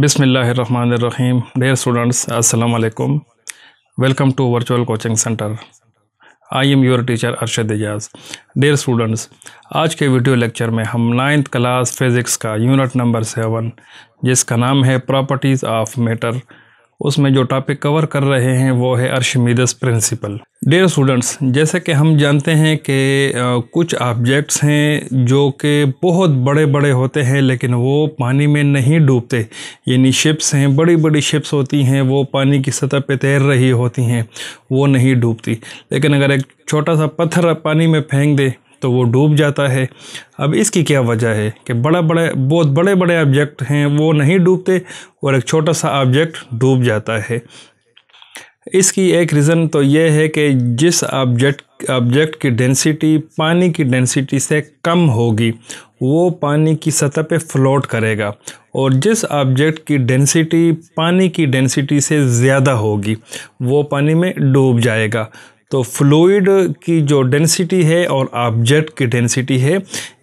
बिसमीम dear students असलकुम welcome to virtual coaching center I am your teacher Arshad Ejaz dear students आज के video lecture में हम नाइन्थ क्लास फिज़िक्स का यूनिट नंबर सेवन जिसका नाम है प्रॉपर्टीज़ ऑफ मेटर उसमें जो टॉपिक कवर कर रहे हैं वो है अर्शमीदस प्रिंसिपल डेयर स्टूडेंट्स जैसे कि हम जानते हैं कि कुछ ऑब्जेक्ट्स हैं जो कि बहुत बड़े बड़े होते हैं लेकिन वो पानी में नहीं डूबते यानी शिप्स हैं बड़ी बड़ी शिप्स होती हैं वो पानी की सतह पे तैर रही होती हैं वो नहीं डूबती लेकिन अगर एक छोटा सा पत्थर पानी में फेंक दे तो वो डूब जाता है अब इसकी क्या वजह है कि बड़ा बड़ा बहुत बड़े बड़े ऑब्जेक्ट हैं वो नहीं डूबते और एक छोटा सा ऑब्जेक्ट डूब जाता है इसकी एक रीज़न तो ये है कि जिस ऑब्जेक्ट ऑब्जेक्ट की डेंसिटी पानी की डेंसिटी से कम होगी वो पानी की सतह पे फ्लोट करेगा और जिस ऑब्जेक्ट की डेंसिटी पानी की डेंसिटी से ज़्यादा होगी वो पानी में डूब जाएगा तो फ्लूड की जो डेंसिटी है और ऑब्जेक्ट की डेंसिटी है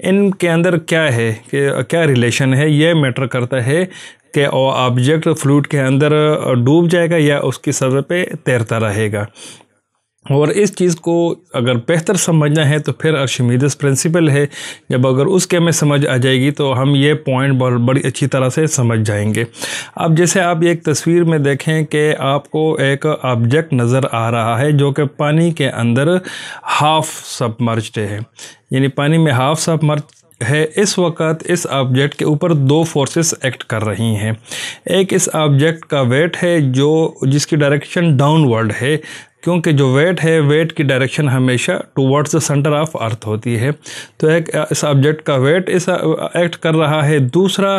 इनके अंदर क्या है कि क्या रिलेशन है यह मैटर करता है कि ऑब्जेक्ट फ्लूड के अंदर डूब जाएगा या उसकी सतह पे तैरता रहेगा और इस चीज़ को अगर बेहतर समझना है तो फिर अर्शमीदस प्रिंसिपल है जब अगर उसके में समझ आ जाएगी तो हम ये पॉइंट बहुत बड़ी अच्छी तरह से समझ जाएंगे अब जैसे आप एक तस्वीर में देखें कि आपको एक ऑब्जेक्ट नज़र आ रहा है जो कि पानी के अंदर हाफ सबमर्ज्ड है यानी पानी में हाफ सबमर्ज है इस वक्त इस ऑब्जेक्ट के ऊपर दो फोर्सेस एक्ट कर रही हैं एक इस ऑब्जेक्ट का वेट है जो जिसकी डायरेक्शन डाउनवर्ड है क्योंकि जो वेट है वेट की डायरेक्शन हमेशा towards the center of earth होती है तो एक इस ऑब्जेक्ट का वेट इस एक्ट कर रहा है दूसरा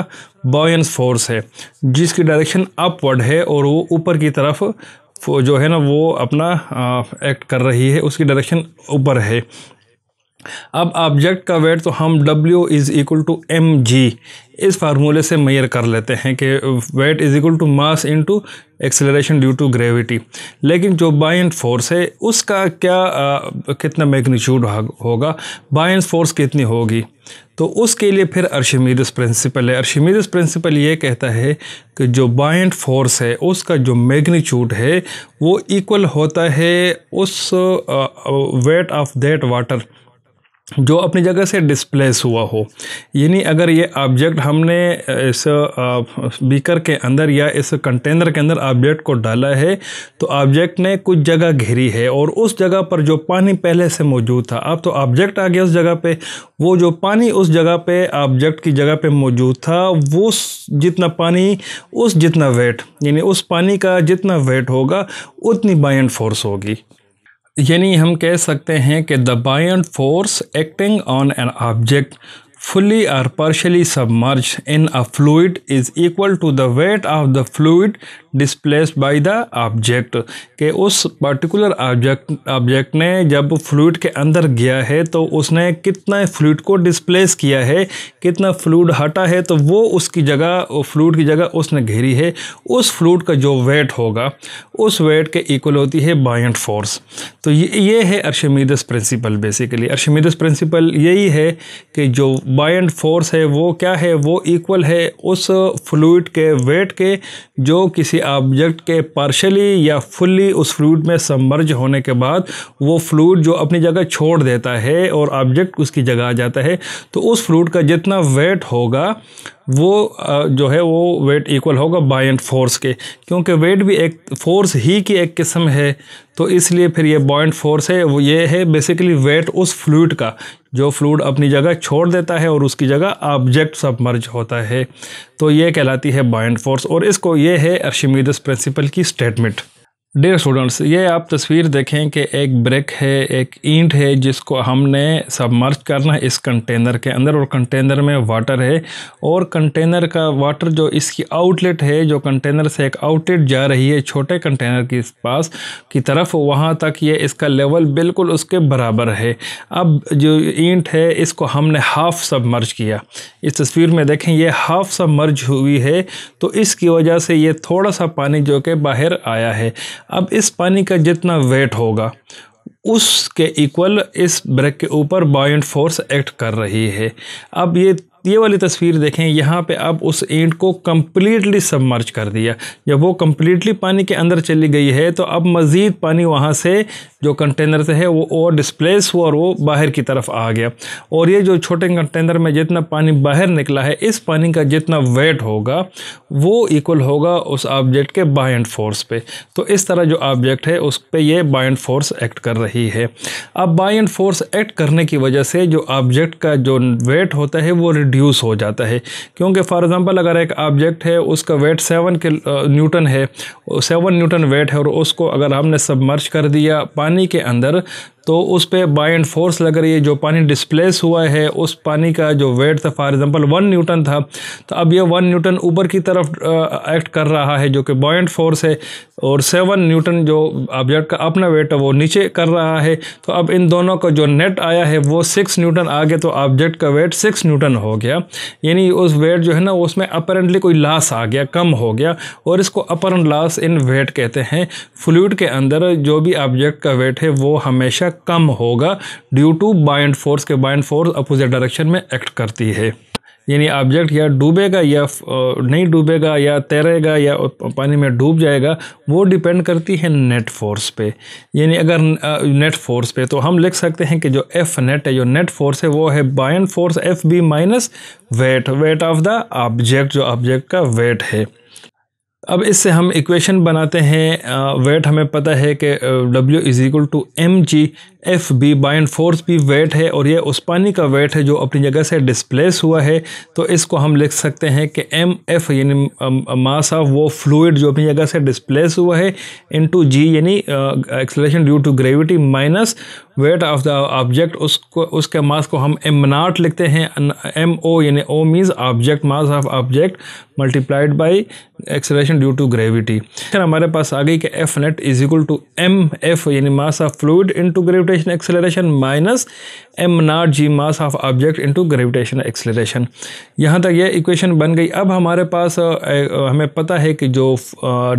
बॉयंस फोर्स है जिसकी डायरेक्शन अपवर्ड है और वो ऊपर की तरफ जो है ना वो अपना एक्ट कर रही है उसकी डायरेक्शन ऊपर है अब ऑब्जेक्ट का वेट तो हम W is equal to M G इस फार्मूले से मैयर कर लेते हैं कि weight is equal to mass into acceleration due to gravity लेकिन जो बाइंड फोर्स है उसका क्या आ, कितना मैग्नीट्यूड होगा बाइंड फोर्स कितनी होगी तो उसके लिए फिर अर्शमीदस प्रिंसिपल है अर्शमीदस प्रिंसिपल ये कहता है कि जो बाइंड फोर्स है उसका जो मैग्नीट्यूड है वो इक्वल होता है उस वेट ऑफ दैट वाटर जो अपनी जगह से डिस्प्लेस हुआ हो यानी अगर ये ऑब्जेक्ट हमने इस बीकर के अंदर या इस कंटेनर के अंदर ऑब्जेक्ट को डाला है तो ऑब्जेक्ट ने कुछ जगह घेरी है और उस जगह पर जो पानी पहले से मौजूद था अब तो ऑब्जेक्ट आ गया उस जगह पे वो जो पानी उस जगह पे ऑब्जेक्ट की जगह पे मौजूद था वो जितना पानी उस जितना वेट यानी उस पानी का जितना वेट होगा उतनी बाइंड फोर्स होगी यानी हम कह सकते हैं कि the buoyant force acting on an object fully or partially submerged in a fluid is equal to the weight of the fluid displaced by the object के उस particular object object ने जब fluid के अंदर गया है तो उसने कितना fluid को displace किया है कितना fluid हटा है तो वो उसकी जगह fluid की जगह उसने घेरी है उस fluid का जो weight होगा उस weight के equal होती है buoyant force तो ये ये है Archimedes principle basically Archimedes principle यही है कि जो बाइंड फोर्स है वो क्या है वो इक्वल है उस फ्लूड के वेट के जो किसी ऑब्जेक्ट के पार्शली या फुल्ली उस फ्लूड में सबमर्ज होने के बाद वो फ्लूड जो अपनी जगह छोड़ देता है और ऑब्जेक्ट उसकी जगह आ जाता है तो उस फ्लूड का जितना वेट होगा वो जो है वो वेट इक्वल होगा बाइंड फोर्स के क्योंकि वेट भी एक फोर्स ही की एक किस्म है तो इसलिए फिर ये बॉइंट फोर्स है वो ये है बेसिकली वेट उस फ्लूड का जो फ्लूड अपनी जगह छोड़ देता है और उसकी जगह ऑब्जेक्ट सबमर्ज होता है तो ये कहलाती है बॉइंट फोर्स और इसको ये है अर्शिमिदस प्रिंसिपल की स्टेटमेंट डियर स्टूडेंट्स ये आप तस्वीर देखें कि एक ब्रेक है एक ईंट है जिसको हमने सबमर्ज करना है इस कंटेनर के अंदर और कंटेनर में वाटर है और कंटेनर का वाटर जो इसकी आउटलेट है जो कंटेनर से एक आउटलेट जा रही है छोटे कंटेनर के पास की तरफ वहाँ तक ये इसका लेवल बिल्कुल उसके बराबर है अब जो ईंट है इसको हमने हाफ़ सबमर्ज किया इस तस्वीर में देखें यह हाफ़ सबमर्ज हुई है तो इसकी वजह से ये थोड़ा सा पानी जो कि बाहर आया है अब इस पानी का जितना वेट होगा उसके इक्वल इस ब्रेक के ऊपर बाइंड फोर्स एक्ट कर रही है अब ये ये वाली तस्वीर देखें यहाँ पे अब उस ईंट को कम्प्लीटली सबमर्ज कर दिया जब वो कम्प्लीटली पानी के अंदर चली गई है तो अब मज़ीद पानी वहाँ से जो कंटेनर से है वो और डिस्प्लेस हुआ और वो बाहर की तरफ आ गया और ये जो छोटे कंटेनर में जितना पानी बाहर निकला है इस पानी का जितना वेट होगा वो इक्वल होगा उस ऑब्जेक्ट के बाइंड फोर्स पे तो इस तरह जो ऑब्जेक्ट है उस पर यह बाइंड फोर्स एक्ट कर रही है अब बाइंड फोर्स एक्ट करने की वजह से जो ऑब्जेक्ट का जो वेट होता है वो रिड्यूस हो जाता है क्योंकि फॉर एग्ज़ाम्पल अगर एक ऑब्जेक्ट है उसका वेट सेवन के न्यूटन है सेवन न्यूटन वेट है और उसको अगर हमने सबमर्ज कर दिया पानी छन्नी के अंदर तो उस पर बाई एंड फोर्स लग रही है जो पानी डिस्प्लेस हुआ है उस पानी का जो वेट था फॉर एग्ज़ाम्पल वन न्यूटन था तो अब ये वन न्यूटन ऊपर की तरफ एक्ट कर रहा है जो कि बॉयंट फोर्स है और सेवन न्यूटन जो ऑब्जेक्ट का अपना वेट है वो नीचे कर रहा है तो अब इन दोनों का जो नेट आया है वो सिक्स न्यूटन आ गया तो ऑब्जेक्ट का वेट सिक्स न्यूटन हो गया यानी उस वेट जो है ना उसमें अपरेंटली कोई लॉस आ गया कम हो गया और इसको अपरेंट लॉस इन वेट कहते हैं फ्लूड के अंदर जो भी ऑब्जेक्ट का वेट है वो हमेशा कम होगा ड्यू टू बाइंड फोर्स के बाइंड फोर्स अपोजिट डायरेक्शन में एक्ट करती है यानी ऑब्जेक्ट या डूबेगा या नहीं डूबेगा या तैरेगा या पानी में डूब जाएगा वो डिपेंड करती है नेट फोर्स पे यानी अगर नेट फोर्स पे तो हम लिख सकते हैं कि जो एफ नेट है जो नेट फोर्स है वो है buoyant force F B minus weight weight of the object जो ऑब्जेक्ट का वेट है अब इससे हम इक्वेशन बनाते हैं वेट हमें पता है कि W is equal to M G F B buoyant force भी वेट है और यह उस पानी का वेट है जो अपनी जगह से डिस्प्लेस हुआ है तो इसको हम लिख सकते हैं कि एम एफ यानी मास ऑफ वो फ्लूड जो अपनी जगह से डिस्प्लेस हुआ है इनटू जी यानी acceleration due to gravity minus weight of the object उसको उसके मास को हम एम नाट लिखते हैं एम ओ यानी O means object mass of object multiplied by acceleration due to gravity फिर हमारे पास आ गई कि F net is equal to M F यानी mass of fluid into gravitation acceleration minus M naught G mass of object into gravitation acceleration यहाँ तक यह इक्वेशन बन गई अब हमारे पास हमें पता है कि जो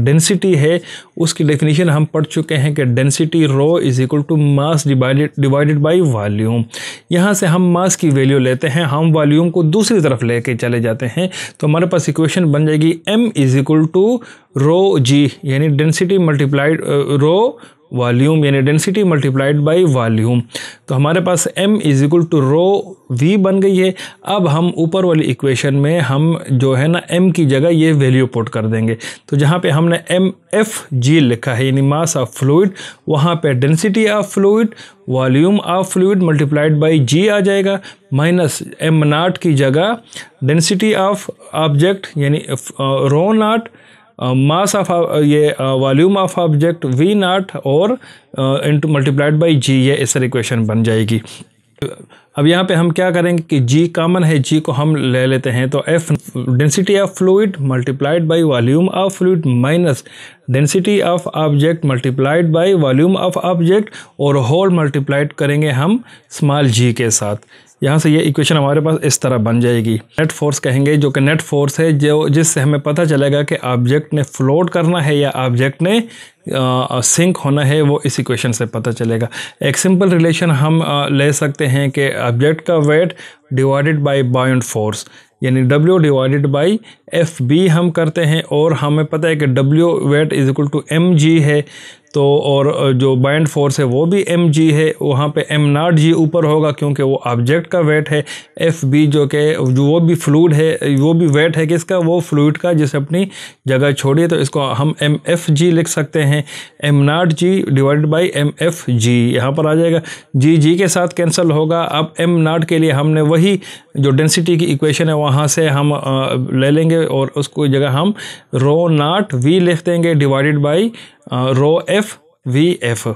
डेंसिटी है उसकी डेफिनेशन हम पढ़ चुके हैं कि density rho is equal to mass divided by by volume यहाँ से हम मास की वैल्यू लेते हैं हम वॉल्यूम को दूसरी तरफ लेके चले जाते हैं तो हमारे पास इक्वेशन बन जाएगी M is equal to rho G यानी डेंसिटी मल्टीप्लाइड रो वॉल्यूम यानी डेंसिटी मल्टीप्लाइड बाई वॉल्यूम तो हमारे पास m is equal to rho V बन गई है अब हम ऊपर वाली इक्वेशन में हम जो है ना m की जगह ये वैल्यू पुट कर देंगे तो जहाँ पे हमने एम एफ जी लिखा है यानी मास ऑफ फ्लूड वहाँ पे density of fluid volume of fluid multiplied by G आ जाएगा माइनस एम नाट की जगह डेंसिटी ऑफ ऑब्जेक्ट यानी rho uh, naught mass of ये volume of object V naught और इंटू मल्टीप्लाइड बाई जी ये इस तरह इक्वेशन बन जाएगी अब यहाँ पे हम क्या करेंगे कि जी कॉमन है जी को हम ले लेते हैं तो F density of fluid multiplied by volume of fluid minus density of object multiplied by volume of object और होल मल्टीप्लाइड करेंगे हम स्मॉल जी के साथ यहाँ से ये इक्वेशन हमारे पास इस तरह बन जाएगी नेट फोर्स कहेंगे जो कि नेट फोर्स है जो जिससे हमें पता चलेगा कि ऑब्जेक्ट ने फ्लोट करना है या ऑब्जेक्ट ने सिंक होना है वो इस इक्वेशन से पता चलेगा एक सिंपल रिलेशन हम आ, ले सकते हैं कि ऑब्जेक्ट का weight divided by buoyant force यानी W divided by F B हम करते हैं और हमें पता है कि W weight is equal to M G है तो और जो बाइंड फोर्स है वो भी एम जी है वहाँ पे एम नाट जी ऊपर होगा क्योंकि वो ऑब्जेक्ट का वेट है एफ बी जो कि जो वो भी फ्लूड है वो भी वेट है किसका वो फ्लूड का जिसे अपनी जगह छोड़ी तो इसको हम एम एफ जी लिख सकते हैं M naught G divide by M F G यहाँ पर आ जाएगा जी जी के साथ कैंसिल होगा अब एम नाट के लिए हमने वही जो डेंसिटी की इक्वेशन है वहाँ से हम ले लेंगे देंगे और उसको जगह हम रो नाट वी लिख देंगे divided by rho F V F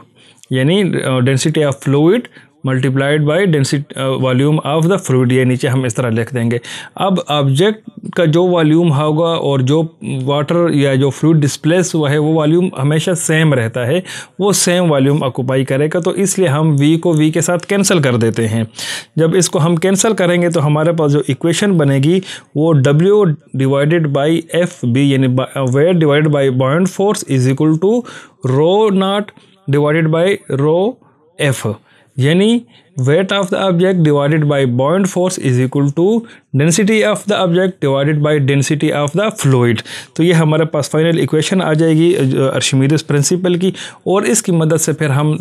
यानी density of fluid multiplied by density volume of the fluid ये नीचे हम इस तरह लिख देंगे अब ऑब्जेक्ट का जो वॉल्यूम होगा और जो वाटर या जो फ्लूड डिस्प्लेस हुआ है वो वॉल्यूम हमेशा सेम रहता है वो सेम वॉल्यूम ऑक्यूपाई करेगा तो इसलिए हम वी को वी के साथ कैंसिल कर देते हैं जब इसको हम कैंसिल करेंगे तो हमारे पास जो इक्वेशन बनेगी वो W divided by F B यानी where divide by buoyant force is equal to rho naught divided by rho F यानी weight of the object divided by buoyant force is equal to density of the object divided by density of the fluid तो ये हमारे पास final equation आ जाएगी अर्शमीदस principal की और इसकी मदद से फिर हम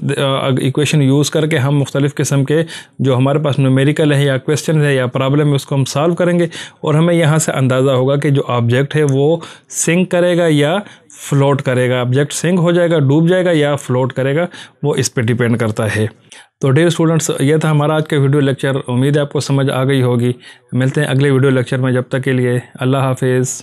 इक्वेशन यूज़ करके हम मुख्तलिफ़ किस्म के जो हमारे पास न्यूमेरिकल है या क्वेश्चन है या प्रॉब्लम है उसको हम सॉल्व करेंगे और हमें यहाँ से अंदाज़ा होगा कि जो ऑब्जेक्ट है वो सिंक करेगा या फ्लोट करेगा ऑब्जेक्ट सिंक हो जाएगा डूब जाएगा या फ्लोट करेगा वो इस पर डिपेंड करता है तो डेयर स्टूडेंट्स ये था हमारा आज का वीडियो लेक्चर उम्मीद है आपको समझ आ गई होगी मिलते हैं अगले वीडियो लेक्चर में जब तक के लिए अल्लाह हाफिज़